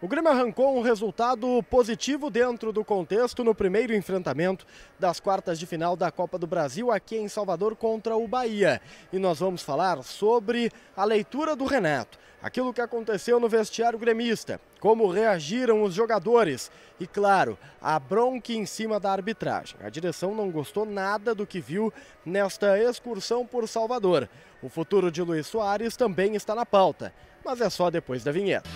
O Grêmio arrancou um resultado positivo dentro do contexto no primeiro enfrentamento das quartas de final da Copa do Brasil aqui em Salvador contra o Bahia. E nós vamos falar sobre a leitura do Renato, aquilo que aconteceu no vestiário gremista, como reagiram os jogadores e, claro, a bronca em cima da arbitragem. A direção não gostou nada do que viu nesta excursão por Salvador. O futuro de Luiz Soares também está na pauta, mas é só depois da vinheta.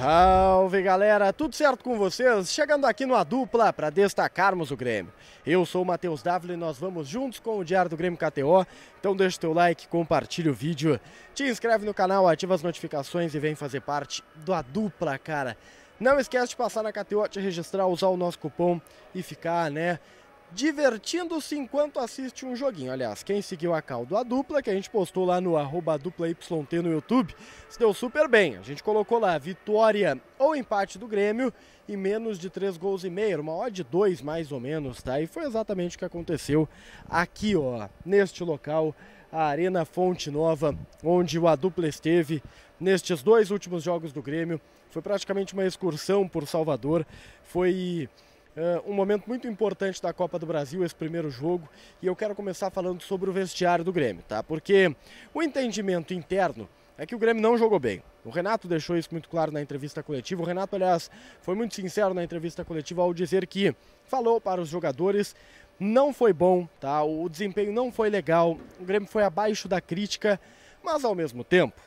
Salve galera, tudo certo com vocês? Chegando aqui no A Dupla para destacarmos o Grêmio. Eu sou o Matheus Dávila e nós vamos juntos com o Diário do Grêmio KTO. Então deixa o teu like, compartilha o vídeo, te inscreve no canal, ativa as notificações e vem fazer parte do A Dupla, cara. Não esquece de passar na KTO, te registrar, usar o nosso cupom e ficar, né? divertindo-se enquanto assiste um joguinho. Aliás, quem seguiu a caldo a dupla, que a gente postou lá no arroba dupla YT no YouTube, se deu super bem. A gente colocou lá vitória ou empate do Grêmio e menos de 3 gols e meio, uma odd de 2 mais ou menos, tá? E foi exatamente o que aconteceu aqui, ó, neste local, a Arena Fonte Nova, onde o a dupla esteve nestes dois últimos jogos do Grêmio. Foi praticamente uma excursão por Salvador, foi ah, um momento muito importante da Copa do Brasil, esse primeiro jogo, e eu quero começar falando sobre o vestiário do Grêmio, tá? Porque o entendimento interno é que o Grêmio não jogou bem. O Renato deixou isso muito claro na entrevista coletiva. O Renato, aliás, foi muito sincero na entrevista coletiva ao dizer que falou para os jogadores não foi bom, tá? O desempenho não foi legal. O Grêmio foi abaixo da crítica, mas ao mesmo tempo,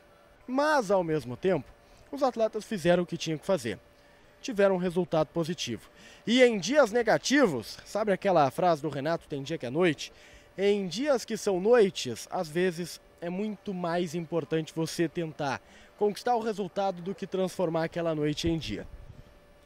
mas ao mesmo tempo, os atletas fizeram o que tinham que fazer tiveram um resultado positivo. E em dias negativos, sabe aquela frase do Renato, tem dia que é noite? Em dias que são noites, às vezes é muito mais importante você tentar conquistar o resultado do que transformar aquela noite em dia.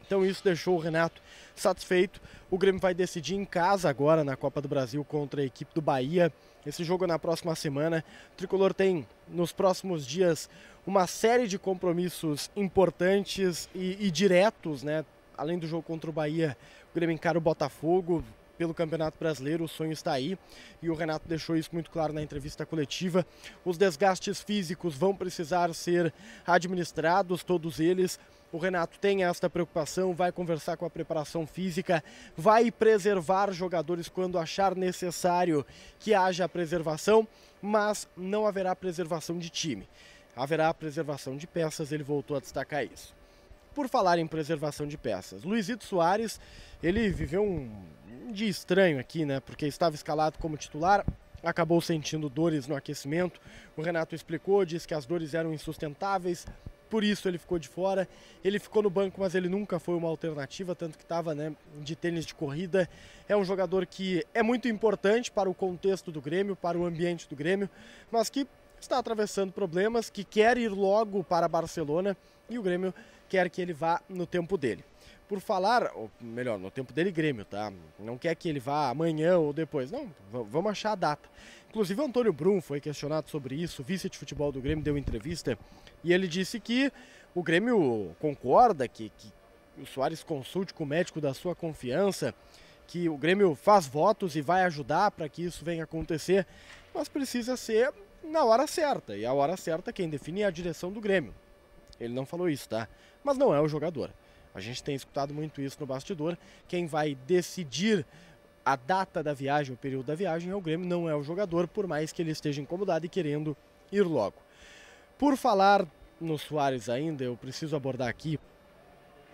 Então isso deixou o Renato satisfeito. O Grêmio vai decidir em casa agora na Copa do Brasil contra a equipe do Bahia. Esse jogo é na próxima semana. O Tricolor tem nos próximos dias uma série de compromissos importantes e, e diretos, né? Além do jogo contra o Bahia, o Grêmio encara o Botafogo, pelo Campeonato Brasileiro, o sonho está aí e o Renato deixou isso muito claro na entrevista coletiva. Os desgastes físicos vão precisar ser administrados, todos eles. O Renato tem esta preocupação, vai conversar com a preparação física, vai preservar jogadores quando achar necessário que haja preservação, mas não haverá preservação de time. Haverá preservação de peças, ele voltou a destacar isso. Por falar em preservação de peças, Luizito Soares, ele viveu um dia estranho aqui, né? Porque estava escalado como titular, acabou sentindo dores no aquecimento. O Renato explicou, disse que as dores eram insustentáveis, por isso ele ficou de fora. Ele ficou no banco, mas ele nunca foi uma alternativa, tanto que estava né, de tênis de corrida. É um jogador que é muito importante para o contexto do Grêmio, para o ambiente do Grêmio, mas que está atravessando problemas, que quer ir logo para Barcelona e o Grêmio quer que ele vá no tempo dele. Por falar, ou melhor, no tempo dele Grêmio, tá? Não quer que ele vá amanhã ou depois. Não, vamos achar a data. Inclusive, o Antônio Brum foi questionado sobre isso, vice de futebol do Grêmio deu entrevista e ele disse que o Grêmio concorda que, que o Soares consulte com o médico da sua confiança, que o Grêmio faz votos e vai ajudar para que isso venha acontecer, mas precisa ser na hora certa. E a hora certa é quem define é a direção do Grêmio. Ele não falou isso, tá? Mas não é o jogador. A gente tem escutado muito isso no bastidor. Quem vai decidir a data da viagem, o período da viagem, é o Grêmio, não é o jogador, por mais que ele esteja incomodado e querendo ir logo. Por falar no Soares ainda, eu preciso abordar aqui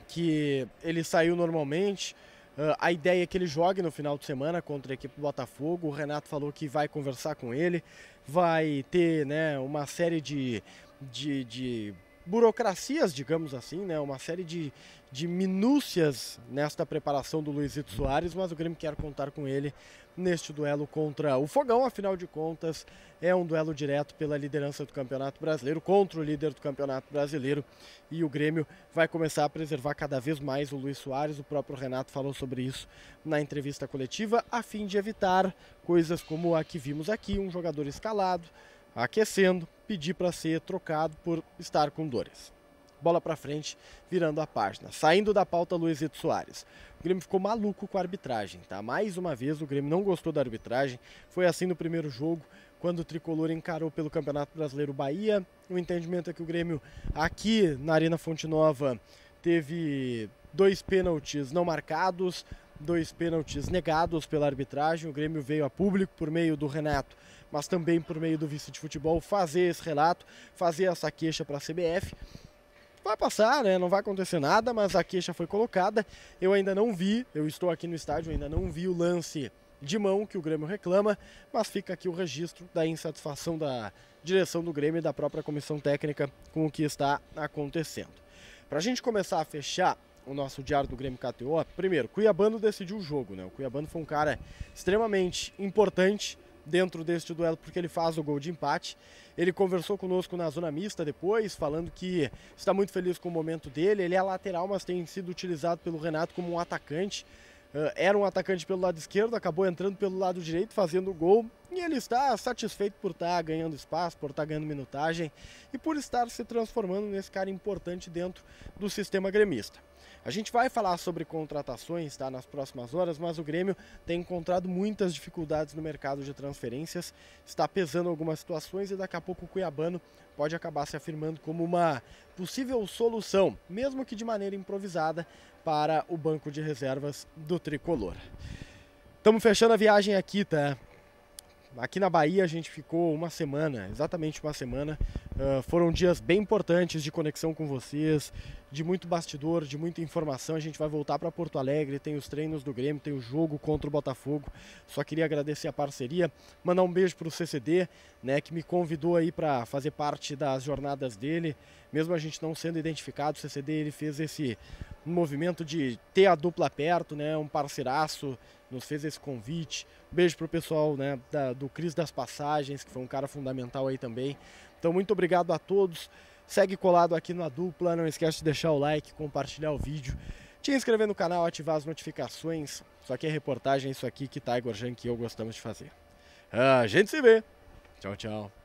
que ele saiu normalmente. Uh, a ideia é que ele jogue no final de semana contra a equipe do Botafogo. O Renato falou que vai conversar com ele, vai ter né, uma série de, de, de burocracias, digamos assim, né? uma série de, de minúcias nesta preparação do Luizito Soares, mas o Grêmio quer contar com ele neste duelo contra o Fogão, afinal de contas, é um duelo direto pela liderança do Campeonato Brasileiro contra o líder do Campeonato Brasileiro e o Grêmio vai começar a preservar cada vez mais o Luiz Soares, o próprio Renato falou sobre isso na entrevista coletiva, a fim de evitar coisas como a que vimos aqui, um jogador escalado, aquecendo, pedi para ser trocado por estar com dores. Bola para frente, virando a página. Saindo da pauta, Luizito Soares. O Grêmio ficou maluco com a arbitragem, tá? Mais uma vez, o Grêmio não gostou da arbitragem. Foi assim no primeiro jogo, quando o Tricolor encarou pelo Campeonato Brasileiro Bahia. O entendimento é que o Grêmio, aqui na Arena Fonte Nova, teve dois pênaltis não marcados, dois pênaltis negados pela arbitragem. O Grêmio veio a público por meio do Renato mas também por meio do vice de futebol, fazer esse relato, fazer essa queixa para a CBF. Vai passar, né? Não vai acontecer nada, mas a queixa foi colocada. Eu ainda não vi, eu estou aqui no estádio, ainda não vi o lance de mão que o Grêmio reclama, mas fica aqui o registro da insatisfação da direção do Grêmio e da própria comissão técnica com o que está acontecendo. Para a gente começar a fechar o nosso diário do Grêmio KTO, primeiro, Cuiabano decidiu o jogo, né? O Cuiabano foi um cara extremamente importante dentro deste duelo porque ele faz o gol de empate. Ele conversou conosco na zona mista depois, falando que está muito feliz com o momento dele. Ele é lateral, mas tem sido utilizado pelo Renato como um atacante. Ah, era um atacante pelo lado esquerdo, acabou entrando pelo lado direito, fazendo o gol e ele está satisfeito por estar tá ganhando espaço, por estar tá ganhando minutagem e por estar se transformando nesse cara importante dentro do sistema gremista. A gente vai falar sobre contratações tá, nas próximas horas, mas o Grêmio tem encontrado muitas dificuldades no mercado de transferências, está pesando algumas situações e daqui a pouco o Cuiabano pode acabar se afirmando como uma possível solução, mesmo que de maneira improvisada, para o banco de reservas do tricolor. Estamos fechando a viagem aqui, tá? Aqui na Bahia a gente ficou uma semana, exatamente uma semana. Uh, foram dias bem importantes de conexão com vocês, de muito bastidor, de muita informação. A gente vai voltar para Porto Alegre, tem os treinos do Grêmio, tem o jogo contra o Botafogo. Só queria agradecer a parceria, mandar um beijo para o CCD, né, que me convidou aí para fazer parte das jornadas dele. Mesmo a gente não sendo identificado, o CCD ele fez esse um movimento de ter a dupla perto, né? Um parceiraço nos fez esse convite. Um beijo pro pessoal, né? Da, do Cris das Passagens, que foi um cara fundamental aí também. Então, muito obrigado a todos. Segue colado aqui na dupla. Não esquece de deixar o like, compartilhar o vídeo, te inscrever no canal, ativar as notificações. Isso aqui é reportagem, é isso aqui que Tiger Junk e eu gostamos de fazer. Ah, a gente se vê. Tchau, tchau.